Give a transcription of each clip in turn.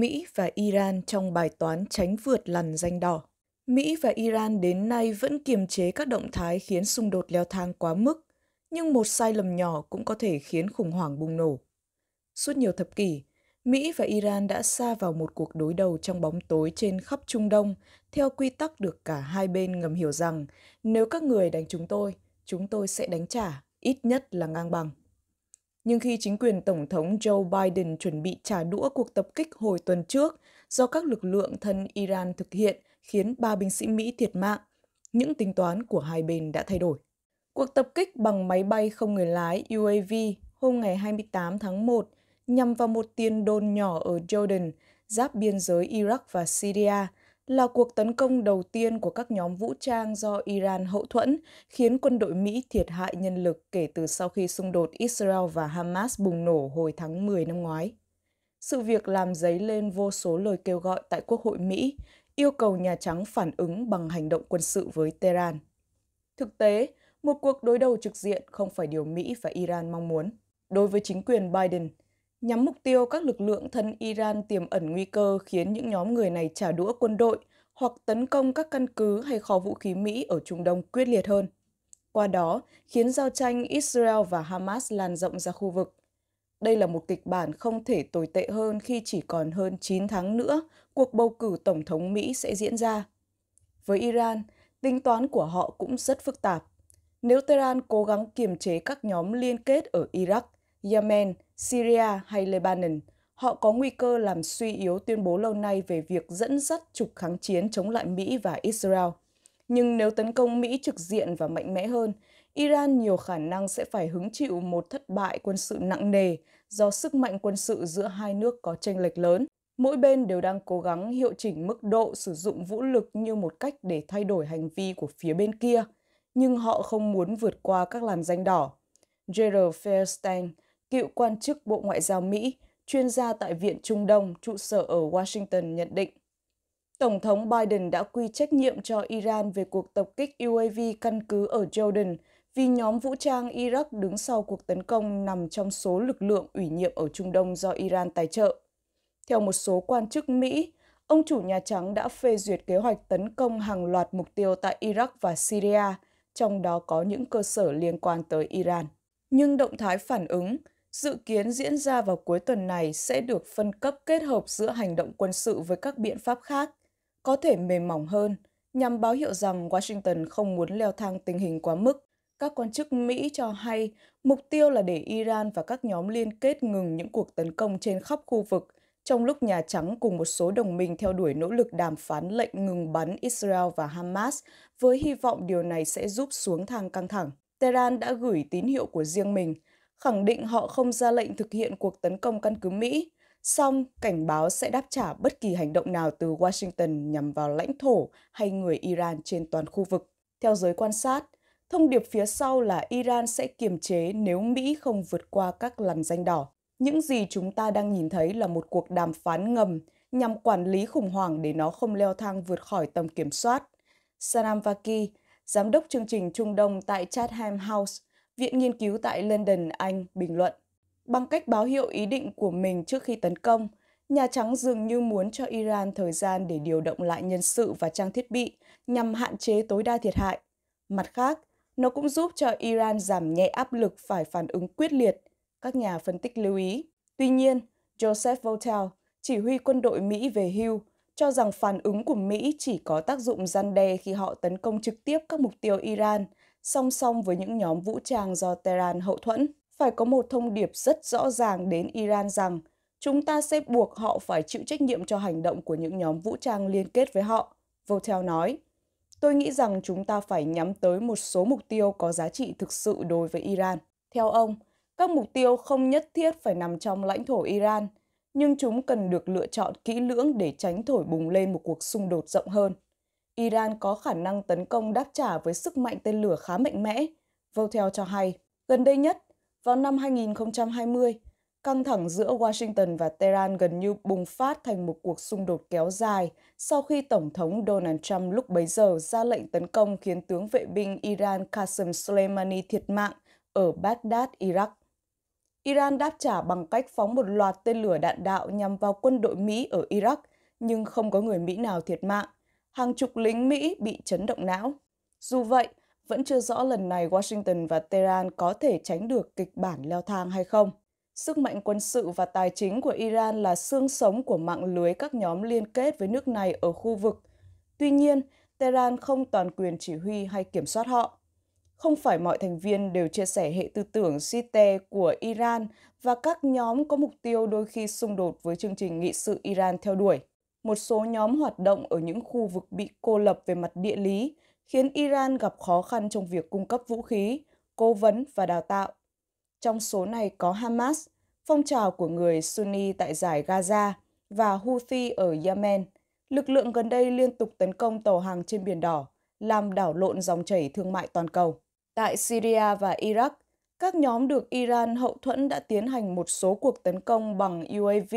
Mỹ và Iran trong bài toán tránh vượt lằn danh đỏ. Mỹ và Iran đến nay vẫn kiềm chế các động thái khiến xung đột leo thang quá mức, nhưng một sai lầm nhỏ cũng có thể khiến khủng hoảng bùng nổ. Suốt nhiều thập kỷ, Mỹ và Iran đã xa vào một cuộc đối đầu trong bóng tối trên khắp Trung Đông, theo quy tắc được cả hai bên ngầm hiểu rằng nếu các người đánh chúng tôi, chúng tôi sẽ đánh trả, ít nhất là ngang bằng. Nhưng khi chính quyền Tổng thống Joe Biden chuẩn bị trả đũa cuộc tập kích hồi tuần trước do các lực lượng thân Iran thực hiện khiến ba binh sĩ Mỹ thiệt mạng, những tính toán của hai bên đã thay đổi. Cuộc tập kích bằng máy bay không người lái UAV hôm ngày 28 tháng 1 nhằm vào một tiền đồn nhỏ ở Jordan, giáp biên giới Iraq và Syria – là cuộc tấn công đầu tiên của các nhóm vũ trang do Iran hậu thuẫn, khiến quân đội Mỹ thiệt hại nhân lực kể từ sau khi xung đột Israel và Hamas bùng nổ hồi tháng 10 năm ngoái. Sự việc làm dấy lên vô số lời kêu gọi tại Quốc hội Mỹ, yêu cầu Nhà Trắng phản ứng bằng hành động quân sự với Tehran. Thực tế, một cuộc đối đầu trực diện không phải điều Mỹ và Iran mong muốn. Đối với chính quyền Biden, nhắm mục tiêu các lực lượng thân Iran tiềm ẩn nguy cơ khiến những nhóm người này trả đũa quân đội hoặc tấn công các căn cứ hay kho vũ khí Mỹ ở Trung Đông quyết liệt hơn. Qua đó, khiến giao tranh Israel và Hamas lan rộng ra khu vực. Đây là một kịch bản không thể tồi tệ hơn khi chỉ còn hơn 9 tháng nữa cuộc bầu cử tổng thống Mỹ sẽ diễn ra. Với Iran, tính toán của họ cũng rất phức tạp. Nếu Tehran cố gắng kiềm chế các nhóm liên kết ở Iraq, Yemen – Syria hay Lebanon, họ có nguy cơ làm suy yếu tuyên bố lâu nay về việc dẫn dắt trục kháng chiến chống lại Mỹ và Israel. Nhưng nếu tấn công Mỹ trực diện và mạnh mẽ hơn, Iran nhiều khả năng sẽ phải hứng chịu một thất bại quân sự nặng nề do sức mạnh quân sự giữa hai nước có tranh lệch lớn. Mỗi bên đều đang cố gắng hiệu chỉnh mức độ sử dụng vũ lực như một cách để thay đổi hành vi của phía bên kia, nhưng họ không muốn vượt qua các làn danh đỏ. Gerald Fairstein, cựu quan chức Bộ Ngoại giao Mỹ, chuyên gia tại Viện Trung Đông, trụ sở ở Washington nhận định. Tổng thống Biden đã quy trách nhiệm cho Iran về cuộc tập kích UAV căn cứ ở Jordan vì nhóm vũ trang Iraq đứng sau cuộc tấn công nằm trong số lực lượng ủy nhiệm ở Trung Đông do Iran tài trợ. Theo một số quan chức Mỹ, ông chủ Nhà Trắng đã phê duyệt kế hoạch tấn công hàng loạt mục tiêu tại Iraq và Syria, trong đó có những cơ sở liên quan tới Iran. Nhưng động thái phản ứng, dự kiến diễn ra vào cuối tuần này sẽ được phân cấp kết hợp giữa hành động quân sự với các biện pháp khác, có thể mềm mỏng hơn, nhằm báo hiệu rằng Washington không muốn leo thang tình hình quá mức. Các quan chức Mỹ cho hay mục tiêu là để Iran và các nhóm liên kết ngừng những cuộc tấn công trên khắp khu vực, trong lúc Nhà Trắng cùng một số đồng minh theo đuổi nỗ lực đàm phán lệnh ngừng bắn Israel và Hamas với hy vọng điều này sẽ giúp xuống thang căng thẳng. Tehran đã gửi tín hiệu của riêng mình – khẳng định họ không ra lệnh thực hiện cuộc tấn công căn cứ Mỹ, song cảnh báo sẽ đáp trả bất kỳ hành động nào từ Washington nhằm vào lãnh thổ hay người Iran trên toàn khu vực. Theo giới quan sát, thông điệp phía sau là Iran sẽ kiềm chế nếu Mỹ không vượt qua các lằn danh đỏ. Những gì chúng ta đang nhìn thấy là một cuộc đàm phán ngầm nhằm quản lý khủng hoảng để nó không leo thang vượt khỏi tầm kiểm soát. Sanam Vaki, giám đốc chương trình Trung Đông tại Chatham House, Viện Nghiên cứu tại London, Anh bình luận. Bằng cách báo hiệu ý định của mình trước khi tấn công, Nhà Trắng dường như muốn cho Iran thời gian để điều động lại nhân sự và trang thiết bị nhằm hạn chế tối đa thiệt hại. Mặt khác, nó cũng giúp cho Iran giảm nhẹ áp lực phải phản ứng quyết liệt, các nhà phân tích lưu ý. Tuy nhiên, Joseph Votel, chỉ huy quân đội Mỹ về hưu, cho rằng phản ứng của Mỹ chỉ có tác dụng gian đe khi họ tấn công trực tiếp các mục tiêu Iran – song song với những nhóm vũ trang do Tehran hậu thuẫn, phải có một thông điệp rất rõ ràng đến Iran rằng chúng ta sẽ buộc họ phải chịu trách nhiệm cho hành động của những nhóm vũ trang liên kết với họ, Votel nói. Tôi nghĩ rằng chúng ta phải nhắm tới một số mục tiêu có giá trị thực sự đối với Iran. Theo ông, các mục tiêu không nhất thiết phải nằm trong lãnh thổ Iran, nhưng chúng cần được lựa chọn kỹ lưỡng để tránh thổi bùng lên một cuộc xung đột rộng hơn. Iran có khả năng tấn công đáp trả với sức mạnh tên lửa khá mạnh mẽ, Votel cho hay. Gần đây nhất, vào năm 2020, căng thẳng giữa Washington và Tehran gần như bùng phát thành một cuộc xung đột kéo dài sau khi Tổng thống Donald Trump lúc bấy giờ ra lệnh tấn công khiến tướng vệ binh Iran Qasem Soleimani thiệt mạng ở Baghdad, Iraq. Iran đáp trả bằng cách phóng một loạt tên lửa đạn đạo nhằm vào quân đội Mỹ ở Iraq, nhưng không có người Mỹ nào thiệt mạng hàng chục lính Mỹ bị chấn động não. Dù vậy, vẫn chưa rõ lần này Washington và Tehran có thể tránh được kịch bản leo thang hay không. Sức mạnh quân sự và tài chính của Iran là xương sống của mạng lưới các nhóm liên kết với nước này ở khu vực. Tuy nhiên, Tehran không toàn quyền chỉ huy hay kiểm soát họ. Không phải mọi thành viên đều chia sẻ hệ tư tưởng Site của Iran và các nhóm có mục tiêu đôi khi xung đột với chương trình nghị sự Iran theo đuổi một số nhóm hoạt động ở những khu vực bị cô lập về mặt địa lý, khiến Iran gặp khó khăn trong việc cung cấp vũ khí, cố vấn và đào tạo. Trong số này có Hamas, phong trào của người Sunni tại giải Gaza và Houthi ở Yemen. Lực lượng gần đây liên tục tấn công tàu hàng trên Biển Đỏ, làm đảo lộn dòng chảy thương mại toàn cầu. Tại Syria và Iraq, các nhóm được Iran hậu thuẫn đã tiến hành một số cuộc tấn công bằng UAV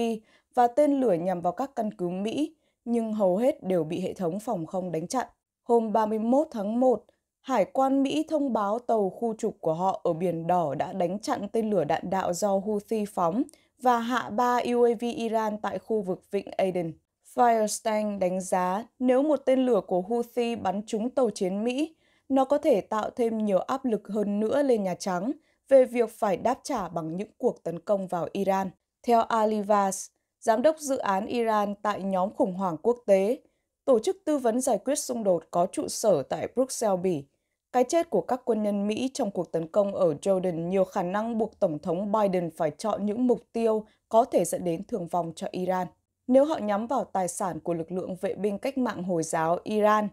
và tên lửa nhằm vào các căn cứ Mỹ, nhưng hầu hết đều bị hệ thống phòng không đánh chặn. Hôm 31 tháng 1, Hải quan Mỹ thông báo tàu khu trục của họ ở Biển Đỏ đã đánh chặn tên lửa đạn đạo do Houthi phóng và hạ ba UAV Iran tại khu vực vịnh Aden. Firestang đánh giá nếu một tên lửa của Houthi bắn trúng tàu chiến Mỹ, nó có thể tạo thêm nhiều áp lực hơn nữa lên Nhà Trắng về việc phải đáp trả bằng những cuộc tấn công vào Iran. Theo Alivas, giám đốc dự án Iran tại nhóm khủng hoảng quốc tế, tổ chức tư vấn giải quyết xung đột có trụ sở tại Bruxelles, Bỉ. Cái chết của các quân nhân Mỹ trong cuộc tấn công ở Jordan nhiều khả năng buộc Tổng thống Biden phải chọn những mục tiêu có thể dẫn đến thương vong cho Iran. Nếu họ nhắm vào tài sản của lực lượng vệ binh cách mạng Hồi giáo Iran,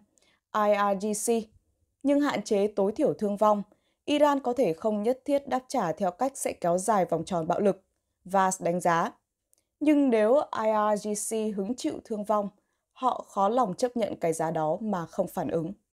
IRGC, nhưng hạn chế tối thiểu thương vong, Iran có thể không nhất thiết đáp trả theo cách sẽ kéo dài vòng tròn bạo lực. Vas đánh giá, nhưng nếu IRGC hứng chịu thương vong, họ khó lòng chấp nhận cái giá đó mà không phản ứng.